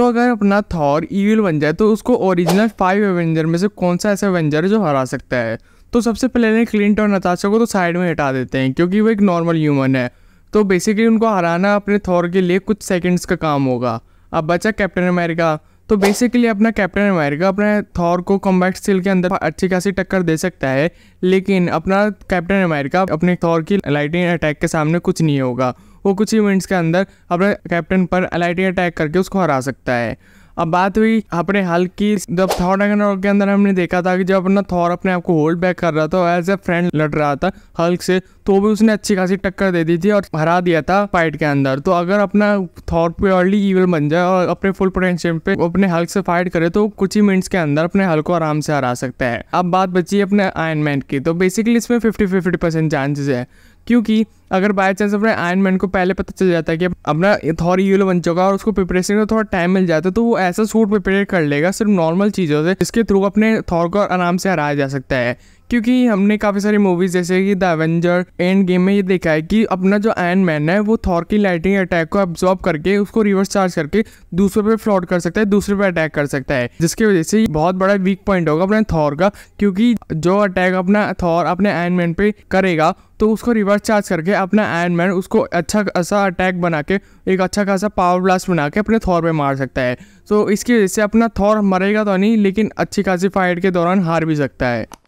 तो अगर अपना थॉर ईविल बन जाए तो उसको ओरिजिनल फाइव एवेंजर में से कौन सा ऐसा एवेंजर है जो हरा सकता है तो सबसे पहले क्लिंट और नताशा को तो साइड में हटा देते हैं क्योंकि वो एक नॉर्मल ह्यूमन है तो बेसिकली उनको हराना अपने थॉर के लिए कुछ सेकंड्स का काम होगा अब बचा कैप्टन अमेरिका तो बेसिकली अपना कैप्टन अमेरिका अपने थॉर को कॉम्बैक्ट स्टील के अंदर अच्छी खासी टक्कर दे सकता है लेकिन अपना कैप्टन अमेरिका अपने थॉर की लाइटिंग अटैक के सामने कुछ नहीं होगा वो कुछ ही मिनट्स के अंदर अपने कैप्टन पर एलआईटी अटैक करके उसको हरा सकता है अब बात हुई अपने हाल की जब थॉर डैगनरॉक के अंदर हमने देखा था कि जब अपना थॉर अपने आप को होल्ड बैक कर रहा था एज ए फ्रेंड लड़ रहा था हल्क से तो भी उसने अच्छी खासी टक्कर दे दी थी और हरा दिया था फाइट के अंदर तो अगर अपना थॉर प्योरली ईवल बन जाए और अपने फुल पोटेंशियल पे अपने हल्क से फाइट करे तो कुछ ही मिनट्स के अंदर अपने हल्क को आराम से हरा सकता है अब बात बची है अपने आयन मैन की तो बेसिकली इसमें फिफ्टी फिफ्टी परसेंट चांसेस है क्योंकि अगर बाय चांस अपने आयन मैन को पहले पता चल जाता है कि अपना थॉर यूलो बन चुका और उसको प्रिपरेशन में थोड़ा टाइम मिल जाता है तो वो ऐसा सूट प्रिपेयर कर लेगा सिर्फ नॉर्मल चीज़ों से जिसके थ्रू अपने थॉर को आराम से हराया जा सकता है क्योंकि हमने काफ़ी सारी मूवीज़ जैसे कि द एवेंजर एंड गेम में ये देखा है कि अपना जो एन मैन है वो थॉर की लाइटिंग अटैक को एब्जॉर्ब करके उसको रिवर्स चार्ज करके दूसरे पे फ्लॉट कर सकता है दूसरे पे अटैक कर सकता है जिसकी वजह से बहुत बड़ा वीक पॉइंट होगा अपने थॉर का क्योंकि जो अटैक अपना थॉर अपने एन मैन पे करेगा तो उसको रिवर्स चार्ज करके अपना आयरन मैन उसको अच्छा खासा अटैक बना के एक अच्छा खासा पावर ब्लास्ट बना के अपने थॉर पे मार सकता है तो इसकी वजह से अपना थॉर मरेगा तो नहीं लेकिन अच्छी खासी फाइट के दौरान हार भी सकता है